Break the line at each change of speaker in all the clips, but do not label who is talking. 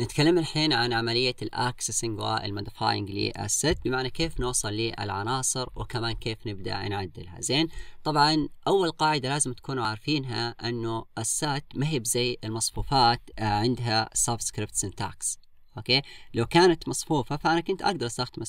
نتكلم الحين عن عملية الاكسسنج والموديفاينج للست بمعنى كيف نوصل للعناصر وكمان كيف نبدأ نعدلها زين طبعا أول قاعدة لازم تكونوا عارفينها أنه السات ما هي بزي المصفوفات آه، عندها سبسكريبت سنتاكس اوكي لو كانت مصفوفه فانا كنت اقدر استخدم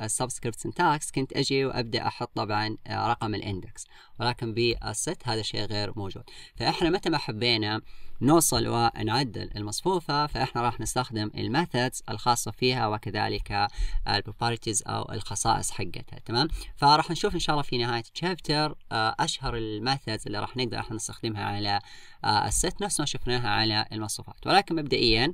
السبسكريبت سنتاكس كنت اجي وابدا احط طبعا آه، رقم الاندكس ولكن بالست هذا شيء غير موجود فاحنا متى ما حبينا نوصل ونعدل المصفوفه فاحنا راح نستخدم الميثودز الخاصه فيها وكذلك آه، البروبرتيز او الخصائص حقتها تمام فراح نشوف ان شاء الله في نهايه الشابتر آه، اشهر الميثودز اللي راح نقدر احنا نستخدمها على الست نفس ما شفناها على المصفوفات ولكن مبدئيا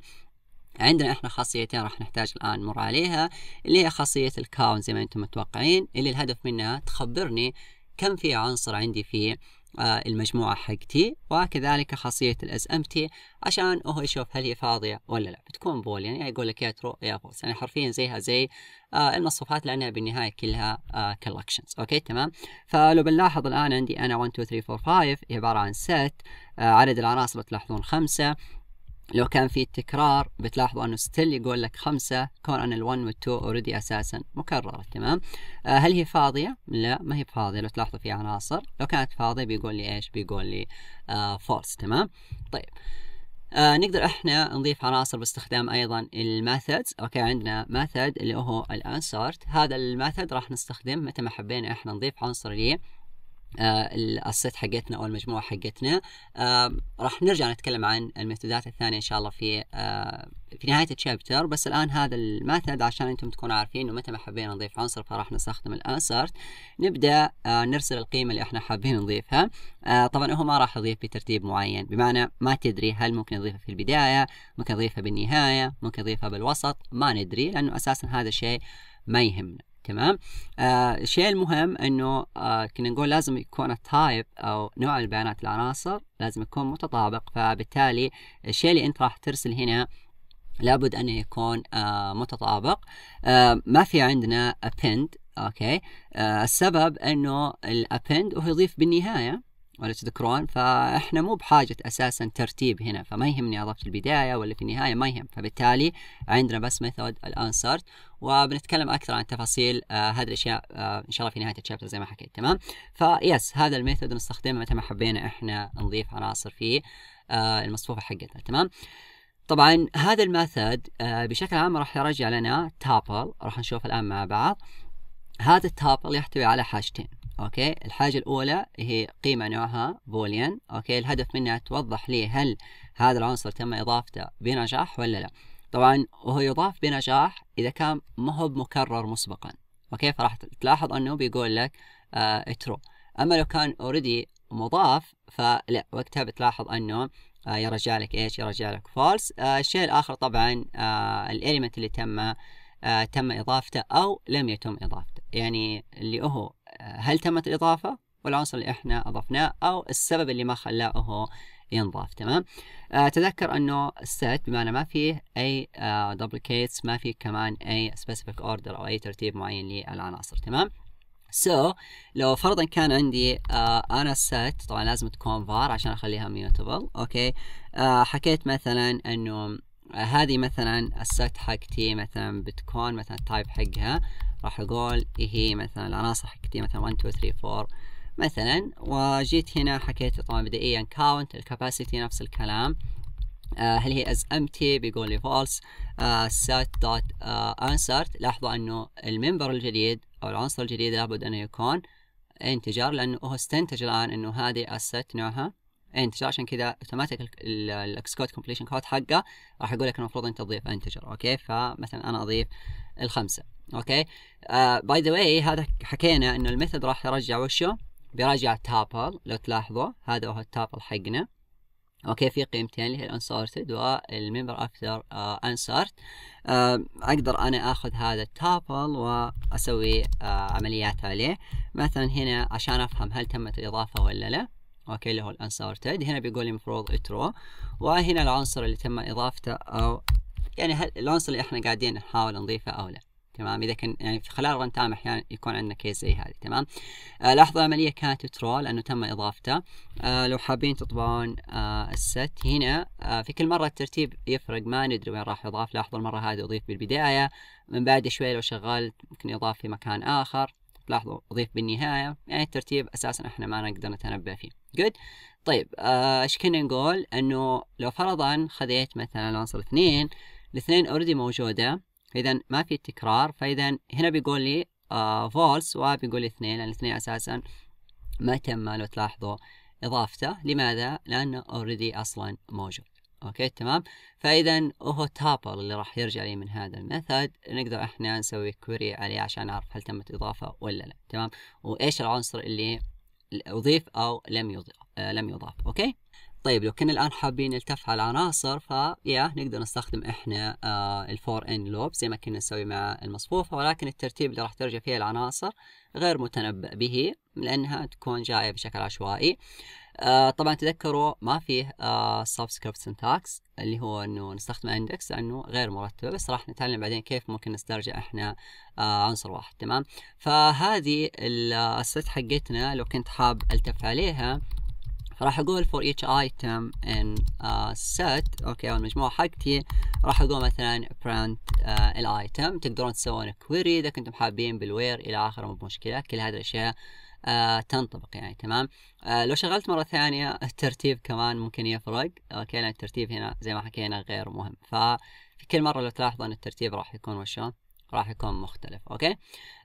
عندنا احنا خاصيتين راح نحتاج الان نمر عليها اللي هي خاصيه الكاون زي ما انتم متوقعين اللي الهدف منها تخبرني كم في عنصر عندي في آه، المجموعة حقتي وكذلك خاصية الاس ام تي عشان هو يشوف هل هي فاضية ولا لا بتكون بول يعني يقول لك يا ترو يا فولس يعني حرفيا زيها زي آه، المصفوفات لانها بالنهاية كلها كولكشنز آه، اوكي تمام فلو بنلاحظ الان عندي انا 1 2 3 4 5 عبارة عن ست عدد العناصر تلاحظون خمسة لو كان في تكرار بتلاحظوا انه ستيل يقول لك خمسة كون ان ال1 وال2 اوريدي اساسا مكررة تمام آه هل هي فاضية؟ لا ما هي فاضية لو تلاحظوا في عناصر لو كانت فاضية بيقول لي ايش؟ بيقول لي آه تمام طيب آه نقدر احنا نضيف عناصر باستخدام ايضا الميثودز اوكي عندنا ميثود اللي هو الانسرت هذا الميثود راح نستخدم متى ما حبينا احنا نضيف عنصر ليه آه، الست حقتنا او المجموعه حقتنا آه، راح نرجع نتكلم عن الميثودات الثانيه ان شاء الله في آه، في نهايه الشابتر بس الان هذا الماثد عشان انتم تكونوا عارفين انه متى ما حبينا نضيف عنصر فراح نستخدم الاسرت نبدا نرسل القيمه اللي احنا حابين نضيفها طبعا هو ما راح يضيف بترتيب معين بمعنى ما تدري هل ممكن نضيفها في البدايه ممكن نضيفها بالنهايه ممكن نضيفها بالوسط ما ندري لانه اساسا هذا الشيء ما يهمنا تمام آه الشيء المهم انه آه كنا نقول لازم يكون التايب او نوع البيانات العناصر لازم يكون متطابق فبالتالي الشيء اللي انت راح ترسل هنا لابد ان يكون آه متطابق آه ما في عندنا append اوكي آه السبب انه الابند هو يضيف بالنهايه ولا تذكرون فاحنا مو بحاجة اساسا ترتيب هنا فما يهمني اضفت في البداية ولا في النهاية ما يهم فبالتالي عندنا بس ميثود الانسرت وبنتكلم اكثر عن تفاصيل آه هذه الاشياء آه ان شاء الله في نهاية الشابتر زي ما حكيت تمام فيس هذا الميثود نستخدمه متى ما حبينا احنا نضيف عناصر في آه المصفوفة حقتنا تمام طبعا هذا الميثود آه بشكل عام راح يرجع لنا تابل راح نشوف الان مع بعض هذا التابل يحتوي على حاجتين اوكي الحاجه الاولى هي قيمه نوعها بوليان اوكي الهدف منها توضح لي هل هذا العنصر تم اضافته بنجاح ولا لا طبعا وهو يضاف بنجاح اذا كان ما هو مكرر مسبقا اوكي فراح تلاحظ انه بيقول لك آه ترو اما لو كان اوريدي مضاف فلا وقتها بتلاحظ انه آه يرجع لك ايش يرجع لك فالس آه الشيء الاخر طبعا آه الاليمنت اللي تم آه تم اضافته او لم يتم اضافته يعني اللي هو هل تمت الإضافة والعنصر اللي احنا أضفناه أو السبب اللي ما خلاه ينضاف تمام آه تذكر انه set بمعنى ما فيه اي دوبليكيتس آه ما فيه كمان اي سبيسيفيك اوردر او اي ترتيب معين للعناصر تمام سو so, لو فرضا كان عندي آه انا set طبعا لازم تكون فار عشان اخليها ميوتبل اوكي آه حكيت مثلا انه آه هذه مثلا السيت حقتي مثلا بتكون مثلا التايب حقها راح اقول إيه مثلا العناصر حقتي مثلا 1 2 3 4 مثلا وجيت هنا حكيت طبعا بدائيا كاونت الكاباسيتي نفس الكلام آه هل هي از امتي بيقول لي فولس سات دوت انسرت لاحظوا انه الممبر الجديد او العنصر الجديد لابد انه يكون انتجر لانه هو استنتج الان انه هذه الست نوعها انتجر عشان كذا اوتوماتيك الاكس كود كومبليشن كود حقه راح يقول لك المفروض انت تضيف انتجر اوكي فمثلا انا اضيف الخمسه اوكي باي ذا واي هذا حكينا انه الميثود راح يرجع وشو بيرجع التابل لو تلاحظوا هذا هو التابل حقنا اوكي في قيمتين اللي هي الانسورتد والممبر افتر انسورت آه، آه، اقدر انا اخذ هذا التابل واسوي uh, عمليات عليه مثلا هنا عشان افهم هل تمت الاضافه ولا لا اوكي اللي هو الانسورتد هنا بيقول لي المفروض اترو وهنا العنصر اللي تم اضافته او يعني هل العنصر اللي احنا قاعدين نحاول نضيفه او لا تمام اذا كان يعني في خلال الرن تايم احيانا يكون عندنا كيس زي هذه تمام آه لاحظوا العمليه كانت ترو لانه تم اضافته آه لو حابين تطبعون آه الست هنا آه في كل مره الترتيب يفرق ما ندري وين راح يضاف لاحظوا المره هذه اضيف بالبدايه من بعد شوي لو شغلت ممكن يضاف في مكان اخر لاحظوا اضيف بالنهايه يعني الترتيب اساسا احنا ما نقدر نتنبأ فيه جود طيب آه، ايش آه كنا نقول انه لو فرضا خذيت مثلا عنصر اثنين الاثنين اوريدي موجوده اذا ما في تكرار فاذا هنا بيقول لي آه وبيقول لي اثنين لان الاثنين اساسا ما تم لو تلاحظوا اضافته لماذا لانه اوريدي اصلا موجود اوكي تمام فاذا هو تابل اللي راح يرجع لي من هذا الميثود نقدر احنا نسوي كويري عليه عشان نعرف هل تمت اضافه ولا لا تمام وايش العنصر اللي اضيف او لم يضيف آه لم يضاف اوكي طيب لو كنا الآن حابين نلتف على العناصر فيا نقدر نستخدم إحنا الفور إن لوب زي ما كنا نسوي مع المصفوفة ولكن الترتيب اللي راح ترجع فيه العناصر غير متنبأ به لأنها تكون جاية بشكل عشوائي آه طبعا تذكروا ما فيه آه سبسكريبت سنتاكس اللي هو انه نستخدم اندكس لانه غير مرتبه بس راح نتعلم بعدين كيف ممكن نسترجع احنا آه عنصر واحد تمام فهذه الست حقتنا لو كنت حاب التف عليها راح اقول for each item in a uh, set اوكي والمجموعة حقتي راح اقول مثلا print uh, الايتم تقدرون تسوون query اذا كنتم حابين بالوير الى اخره مو بمشكلة كل هذه الاشياء آه تنطبق يعني تمام آه لو شغلت مرة ثانية الترتيب كمان ممكن يفرق اوكي لان الترتيب هنا زي ما حكينا غير مهم ففي كل مرة لو تلاحظوا ان الترتيب راح يكون وشو راح يكون مختلف اوكي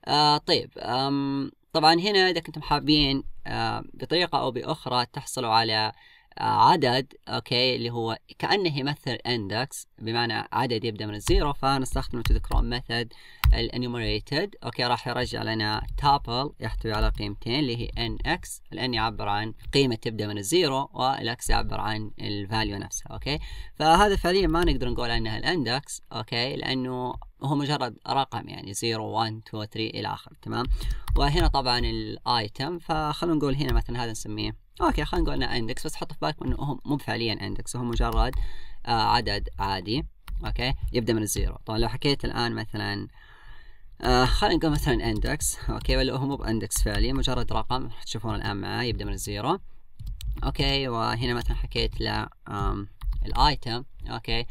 آه طيب آم um, طبعا هنا اذا كنتم حابين آه، بطريقه او باخرى تحصلوا على عدد اوكي اللي هو كانه يمثل اندكس بمعنى عدد يبدا من الزيرو فنستخدم تذكرون method الانيوميريتد اوكي راح يرجع لنا تابل يحتوي على قيمتين اللي هي ان اكس الان يعبر عن قيمه تبدا من الزيرو والاكس يعبر عن الفاليو نفسها اوكي فهذا فعليا ما نقدر نقول انها الاندكس اوكي لانه هو مجرد رقم يعني 0 1 2 3 الى اخره تمام وهنا طبعا الايتم فخلونا نقول هنا مثلا هذا نسميه اوكي خلينا نقول انه اندكس بس حط في بالكم انه هم مو فعليا اندكس هم مجرد آه عدد عادي اوكي يبدا من الزيرو طبعا لو حكيت الان مثلا آه خلينا نقول مثلا اندكس اوكي ولا هو مو باندكس فعليا مجرد رقم تشوفون الان معاه يبدا من الزيرو اوكي وهنا مثلا حكيت ل الايتم اوكي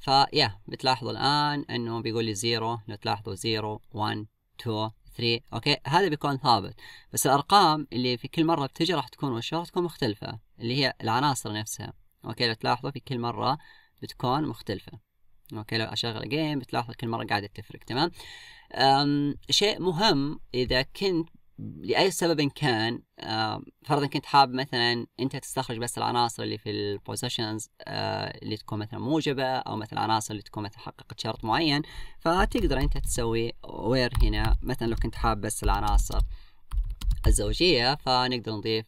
فيا بتلاحظوا الان انه بيقول لي زيرو لو تلاحظوا زيرو 1 2 3 اوكي هذا بيكون ثابت بس الارقام اللي في كل مره بتجي راح تكون وش راح تكون مختلفه اللي هي العناصر نفسها اوكي لو تلاحظوا في كل مره بتكون مختلفه اوكي لو اشغل جيم بتلاحظوا كل مره قاعده تفرق تمام شيء مهم اذا كنت لأي سبب كان آه، فرضا كنت حاب مثلا أنت تستخرج بس العناصر اللي في البوزيشنز آه، اللي تكون مثلا موجبة أو مثلا العناصر اللي تكون مثلا حققت شرط معين فتقدر أنت تسوي وير هنا مثلا لو كنت حاب بس العناصر الزوجية فنقدر نضيف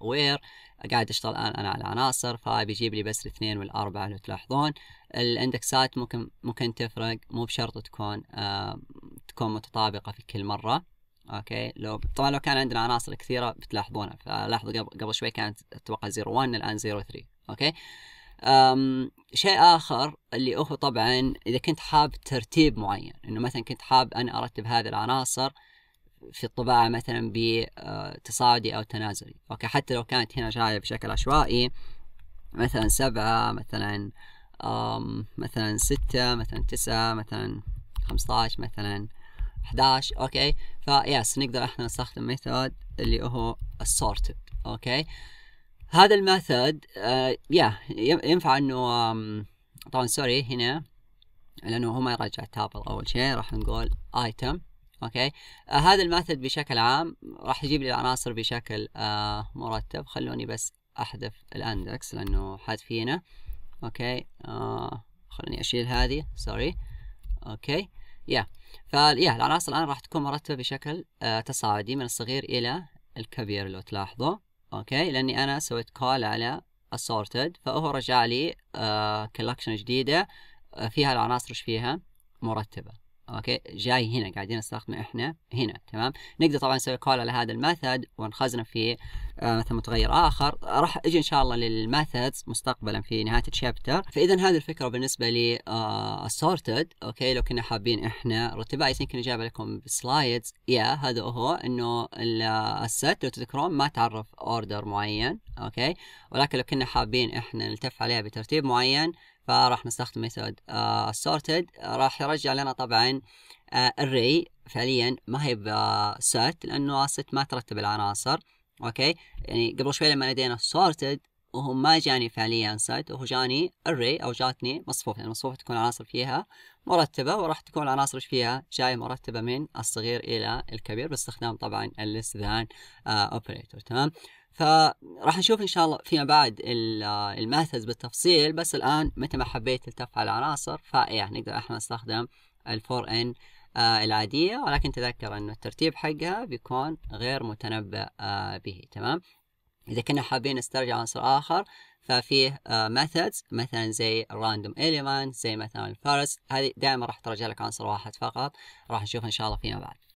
وير آه، قاعد اشتغل الان انا على العناصر فبيجيب لي بس الاثنين والاربعه لو تلاحظون الاندكسات ممكن ممكن تفرق مو بشرط تكون آه تكون متطابقه في كل مره اوكي لو طبعا لو كان عندنا عناصر كثيره بتلاحظونها فلاحظوا قبل قبل شوي كانت اتوقع 01 الان 03 اوكي أم شيء اخر اللي هو طبعا اذا كنت حاب ترتيب معين انه مثلا كنت حاب انا ارتب هذه العناصر في الطباعه مثلا بتصاعدي آه، او تنازلي اوكي حتى لو كانت هنا جايه بشكل عشوائي مثلا سبعة مثلا مثلا ستة مثلا تسعة مثلا خمسة عشر مثلا 11 اوكي فيس نقدر احنا نستخدم ميثود اللي هو السورتد اوكي هذا الميثود آه يا ينفع انه طبعا سوري هنا لانه هو ما يرجع تابل اول شيء راح نقول ايتم اوكي آه هذا الميثود بشكل عام راح يجيب لي العناصر بشكل آه مرتب خلوني بس احذف الاندكس لانه فينا اوكي آه خلوني اشيل هذه سوري اوكي يا فيا العناصر الان راح تكون مرتبه بشكل آه، تصاعدي من الصغير الى الكبير لو تلاحظوا اوكي لاني انا سويت كول على assorted فهو رجع لي كولكشن آه، جديده آه، فيها العناصر ايش فيها مرتبه اوكي جاي هنا قاعدين نستخدمه احنا هنا تمام نقدر طبعا نسوي كول على هذا الميثود ونخزنه في آه مثلا متغير اخر راح اجي ان شاء الله للميثودز مستقبلا في نهايه الشابتر فاذا هذه الفكره بالنسبه لي السورتد آه اوكي لو كنا حابين احنا رتبها يمكن اجابه لكم بسلايدز يا هذا هو انه الست آه، لو تذكرون ما تعرف اوردر معين اوكي ولكن لو كنا حابين احنا نلتف عليها بترتيب معين فراح نستخدم ميثود سورتد آه، آه، راح يرجع لنا طبعا آه، array فعليا ما هي بسات لانه الست ما ترتب العناصر اوكي يعني قبل شوي لما لدينا sorted وهو ما جاني فعليا سايت وهو جاني الري او جاتني يعني مصفوفه يعني المصفوفه تكون العناصر فيها مرتبه وراح تكون العناصر فيها جايه مرتبه من الصغير الى الكبير باستخدام طبعا الليس ذان اوبريتور تمام فراح نشوف ان شاء الله فيما بعد الماثز بالتفصيل بس الان متى ما حبيت تلتف على عناصر فايه نقدر احنا نستخدم الفور ان آه العادية ولكن تذكر أنه الترتيب حقها بيكون غير متنبأ آه به تمام إذا كنا حابين نسترجع عنصر آخر ففيه آه methods مثلا زي random element زي مثلا الفرس هذه دائما راح ترجع لك عنصر واحد فقط راح نشوف إن شاء الله فيما بعد